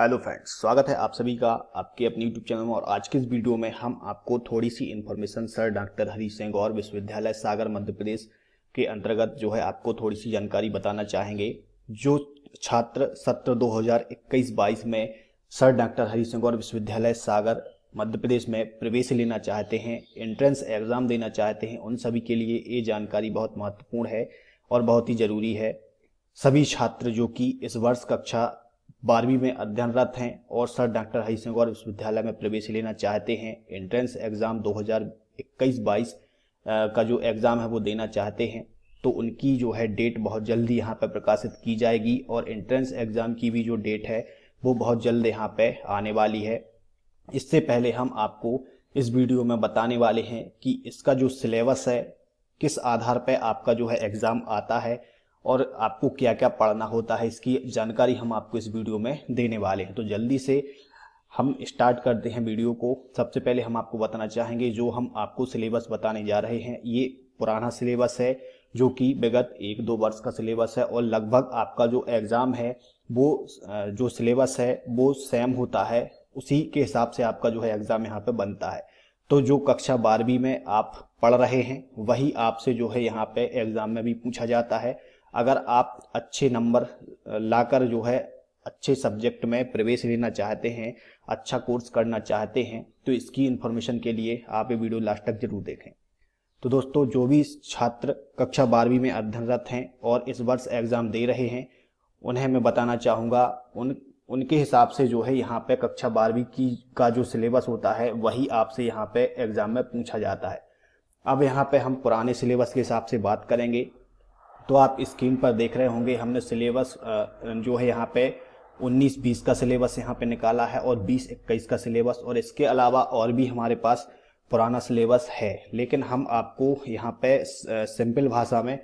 hello friends स्वागत है आप सभी का आपके अपने यूट्यूब चैनल में और आज के इस वीडियो में हम आपको थोड़ी सी information sir doctor Hari Singh और विश्वविद्यालय सागर मध्य प्रदेश के अंतर्गत जो है आपको थोड़ी सी जानकारी बताना चाहेंगे जो छात्र सत्र 2021-22 में सर डॉक्टर हरी सिंह और विश्वविद्यालय सागर मध्य प्रदेश में प्रवेश लेना चाहते हैं एंट्रेंस एग्ज़ाम देना चाहते हैं उन सभी के लिए ये जानकारी बहुत महत्वपूर्ण है और बहुत ही ज़रूरी है सभी छात्र जो कि इस वर्ष कक्षा बारहवीं में अध्ययनरत हैं और सर डॉक्टर सिंह गौर विश्वविद्यालय में प्रवेश लेना चाहते हैं एंट्रेंस एग्ज़ाम 2021-22 का जो एग्ज़ाम है वो देना चाहते हैं तो उनकी जो है डेट बहुत जल्दी यहाँ पर प्रकाशित की जाएगी और एंट्रेंस एग्ज़ाम की भी जो डेट है वो बहुत जल्द यहाँ पर आने वाली है इससे पहले हम आपको इस वीडियो में बताने वाले हैं कि इसका जो सिलेबस है किस आधार पर आपका जो है एग्ज़ाम आता है और आपको क्या क्या पढ़ना होता है इसकी जानकारी हम आपको इस वीडियो में देने वाले हैं तो जल्दी से हम स्टार्ट करते हैं वीडियो को सबसे पहले हम आपको बताना चाहेंगे जो हम आपको सिलेबस बताने जा रहे हैं ये पुराना सिलेबस है जो कि विगत एक दो वर्ष का सिलेबस है और लगभग आपका जो एग्ज़ाम है वो जो सिलेबस है वो सेम होता है उसी के हिसाब से आपका जो है एग्ज़ाम यहाँ पे बनता है तो जो कक्षा बारहवीं में आप पढ़ रहे हैं वही आपसे जो है यहाँ पे एग्ज़ाम में भी पूछा जाता है अगर आप अच्छे नंबर लाकर जो है अच्छे सब्जेक्ट में प्रवेश लेना चाहते हैं अच्छा कोर्स करना चाहते हैं तो इसकी इन्फॉर्मेशन के लिए आप ये वीडियो लास्ट तक जरूर देखें तो दोस्तों जो भी छात्र कक्षा बारहवीं में अध्ययनरत हैं और इस वर्ष एग्ज़ाम दे रहे हैं उन्हें मैं बताना चाहूँगा उन उनके हिसाब से जो है यहाँ पे कक्षा बारहवीं की का जो सिलेबस होता है वही आपसे यहाँ पे एग्ज़ाम में पूछा जाता है अब यहाँ पे हम पुराने सिलेबस के हिसाब से बात करेंगे तो आप स्क्रीन पर देख रहे होंगे हमने सिलेबस जो है यहाँ पे 19-20 का सिलेबस यहाँ पे निकाला है और 20-21 का सिलेबस और इसके अलावा और भी हमारे पास पुराना सिलेबस है लेकिन हम आपको यहाँ पे सिंपल भाषा में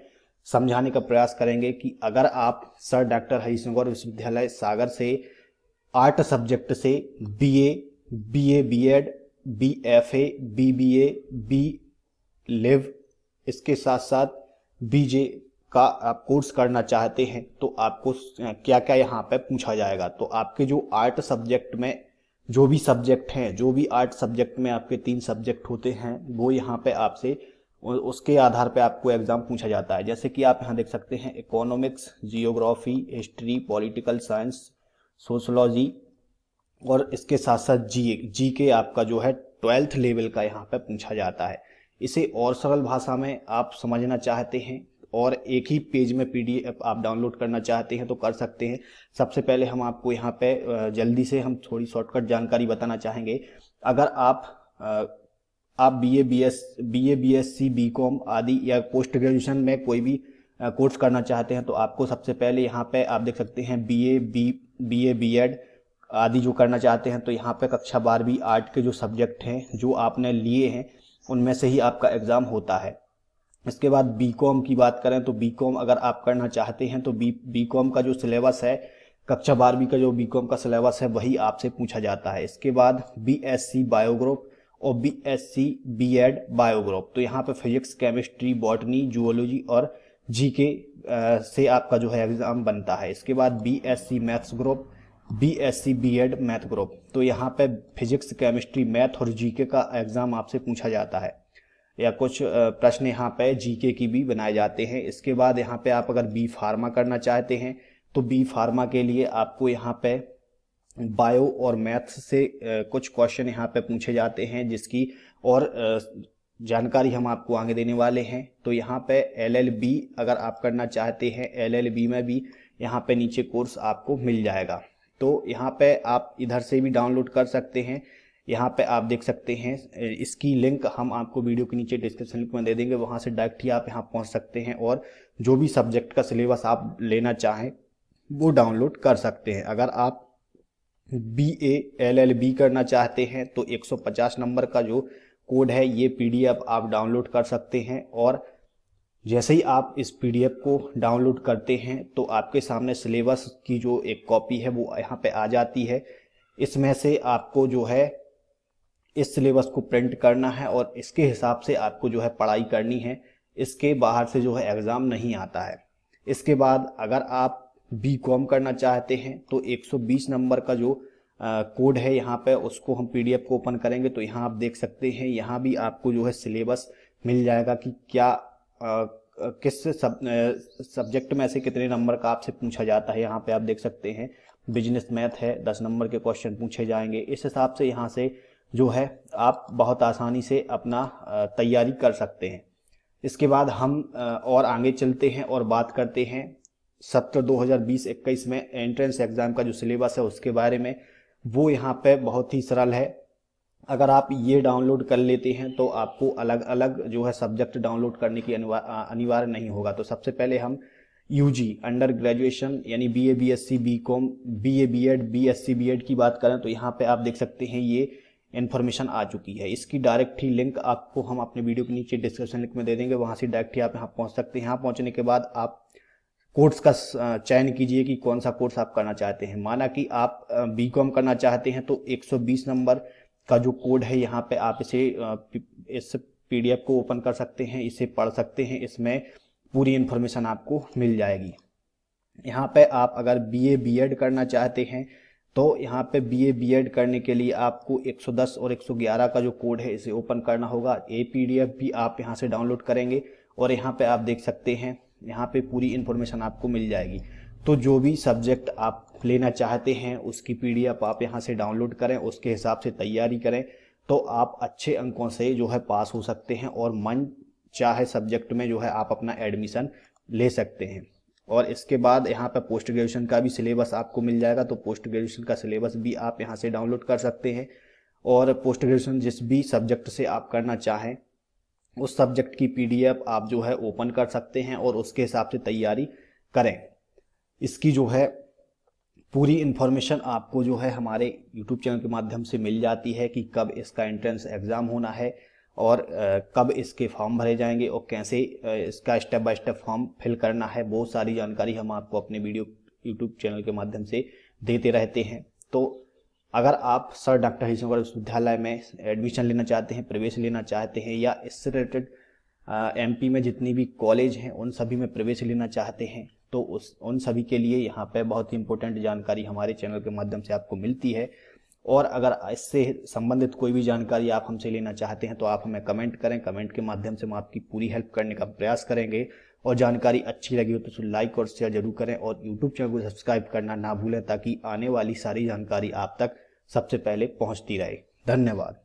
समझाने का प्रयास करेंगे कि अगर आप सर डॉक्टर हरिशंकर विश्वविद्यालय सागर से आर्ट सब्जेक्ट से B F A B B A B lib इसके साथ साथ बीजे का आप कोर्स करना चाहते हैं तो आपको क्या क्या यहाँ पे पूछा जाएगा तो आपके जो आर्ट सब्जेक्ट में जो भी सब्जेक्ट हैं जो भी आर्ट सब्जेक्ट में आपके तीन सब्जेक्ट होते हैं वो यहाँ पे आपसे उसके आधार पे आपको एग्जाम पूछा जाता है जैसे कि आप यहाँ देख सकते हैं economics geography history political science sociology और इसके साथ साथ जी जी के आपका जो है ट्वेल्थ लेवल का यहाँ पे पूछा जाता है इसे और सरल भाषा में आप समझना चाहते हैं और एक ही पेज में पी आप डाउनलोड करना चाहते हैं तो कर सकते हैं सबसे पहले हम आपको यहाँ पे जल्दी से हम थोड़ी शॉर्टकट जानकारी बताना चाहेंगे अगर आप आप B A B S B A B S C B com आदि या पोस्ट ग्रेजुएशन में कोई भी कोर्स करना चाहते हैं तो आपको सबसे पहले यहाँ पे आप देख सकते हैं B A B B A B ed आदि जो करना चाहते हैं तो यहाँ पे कक्षा बारहवीं आर्ट के जो सब्जेक्ट हैं जो आपने लिए हैं उनमें से ही आपका एग्ज़ाम होता है इसके बाद बी कॉम की बात करें तो बी कॉम अगर आप करना चाहते हैं तो बी बी कॉम का जो सिलेबस है कक्षा बारहवीं का जो बी कॉम का सिलेबस है वही आपसे पूछा जाता है इसके बाद बी एस सी बायोग्रोप और B S C B ed bio group तो यहाँ पे फिजिक्स केमिस्ट्री बॉटनी जूलॉजी और जी के से आपका जो है एग्ज़ाम बनता है इसके बाद B S C maths group B S C B ed math group तो यहाँ पे फिजिक्स केमिस्ट्री मैथ और जी के का एग्ज़ाम आपसे पूछा जाता है या कुछ प्रश्न यहाँ पे जीके की भी बनाए जाते हैं इसके बाद यहाँ पे आप अगर बी फार्मा करना चाहते हैं तो बी फार्मा के लिए आपको यहाँ पे बायो और मैथ्स से कुछ क्वेश्चन यहाँ पे पूछे जाते हैं जिसकी और जानकारी हम आपको आगे देने वाले हैं तो यहाँ पे एलएलबी अगर आप करना चाहते हैं एलएलबी में भी यहाँ पे नीचे कोर्स आपको मिल जाएगा तो यहाँ पे आप इधर से भी डाउनलोड कर सकते हैं यहाँ पे आप देख सकते हैं इसकी लिंक हम आपको वीडियो के नीचे डिस्क्रिप्शन लिंक में दे देंगे वहाँ से डायरेक्ट ही आप यहाँ पहुँच सकते हैं और जो भी सब्जेक्ट का सिलेबस आप लेना चाहें वो डाउनलोड कर सकते हैं अगर आप B A L L B करना चाहते हैं तो 150 नंबर का जो कोड है ये एफ आप डाउनलोड कर सकते हैं और जैसे ही आप इस एफ को डाउनलोड करते हैं तो आपके सामने सिलेबस की जो एक कॉपी है वो यहाँ पे आ जाती है इसमें से आपको जो है इस सिलेबस को प्रिंट करना है और इसके हिसाब से आपको जो है पढ़ाई करनी है इसके बाहर से जो है एग्ज़ाम नहीं आता है इसके बाद अगर आप बी कॉम करना चाहते हैं तो 120 नंबर का जो आ, कोड है यहाँ पे उसको हम पी को ओपन करेंगे तो यहाँ आप देख सकते हैं यहाँ भी आपको जो है सिलेबस मिल जाएगा कि क्या आ, किस सब सब्जेक्ट में से कितने नंबर का आपसे पूछा जाता है यहाँ पे आप देख सकते हैं बिजनेस मैथ है दस नंबर के क्वेश्चन पूछे जाएंगे इस हिसाब से यहाँ से जो है आप बहुत आसानी से अपना तैयारी कर सकते हैं इसके बाद हम और आगे चलते हैं और बात करते हैं सत्र 2020-21 में एंट्रेंस एग्ज़ाम का जो सिलेबस है उसके बारे में वो यहाँ पे बहुत ही सरल है अगर आप ये डाउनलोड कर लेते हैं तो आपको अलग अलग जो है सब्जेक्ट डाउनलोड करने की अनिवार्य नहीं होगा तो सबसे पहले हम यू जी अंडर ग्रेजुएशन यानी B A B S C B com B A B ed B S C B ed की बात करें तो यहाँ पे आप देख सकते हैं ये इन्फॉर्मेशन आ चुकी है इसकी डायरेक्ट ही लिंक आपको हम अपने वीडियो के नीचे डिस्क्रिप्शन लिंक में दे देंगे वहाँ से डायरेक्ट ही आप यहाँ पहुँच सकते हैं यहाँ पहुँचने के बाद आप कोर्स का चयन कीजिए कि कौन सा कोर्स आप करना चाहते हैं माना कि आप बी करना चाहते हैं तो एक नंबर का जो कोड है यहाँ पर आप इसे इस पी को ओपन कर सकते हैं इसे पढ़ सकते हैं इसमें पूरी इन्फॉर्मेशन आपको मिल जाएगी यहाँ पे आप अगर बीए बीएड करना चाहते हैं तो यहाँ पे बीए बीएड करने के लिए आपको 110 और 111 का जो कोड है इसे ओपन करना होगा ए पीडीएफ भी आप यहाँ से डाउनलोड करेंगे और यहाँ पे आप देख सकते हैं यहाँ पे पूरी इन्फॉर्मेशन आपको मिल जाएगी तो जो भी सब्जेक्ट आप लेना चाहते हैं उसकी पीडीएफ आप यहाँ से डाउनलोड करें उसके हिसाब से तैयारी करें तो आप अच्छे अंकों से जो है पास हो सकते हैं और मन चाहे सब्जेक्ट में जो है आप अपना एडमिशन ले सकते हैं और इसके बाद यहाँ पर पोस्ट ग्रेजुएशन का भी सिलेबस आपको मिल जाएगा तो पोस्ट ग्रेजुएशन का सिलेबस भी आप यहाँ से डाउनलोड कर सकते हैं और पोस्ट ग्रेजुएशन जिस भी सब्जेक्ट से आप करना चाहें उस सब्जेक्ट की पीडीएफ आप जो है ओपन कर सकते हैं और उसके हिसाब से तैयारी करें इसकी जो है पूरी इन्फॉर्मेशन आपको जो है हमारे यूट्यूब चैनल के माध्यम से मिल जाती है कि कब इसका एंट्रेंस एग्ज़ाम होना है और कब इसके फॉर्म भरे जाएंगे और कैसे इसका step by step form fill करना है बहुत सारी जानकारी हम आपको अपने वीडियो यूट्यूब चैनल के माध्यम से देते रहते हैं तो अगर आप सर डॉक्टर हरिशंकर विश्वविद्यालय में एडमिशन लेना चाहते हैं प्रवेश लेना चाहते हैं या इससे रिलेटेड एम में जितनी भी कॉलेज हैं उन सभी में प्रवेश लेना चाहते हैं तो उस उन सभी के लिए यहाँ पे बहुत ही इंपॉर्टेंट जानकारी हमारे चैनल के माध्यम से आपको मिलती है और अगर इससे संबंधित कोई भी जानकारी आप हमसे लेना चाहते हैं तो आप हमें कमेंट करें कमेंट के माध्यम से हम आपकी पूरी हेल्प करने का प्रयास करेंगे और जानकारी अच्छी लगी हो तो उसे लाइक और शेयर जरूर करें और यूट्यूब चैनल को सब्सक्राइब करना ना भूलें ताकि आने वाली सारी जानकारी आप तक सबसे पहले पहुँचती रहे धन्यवाद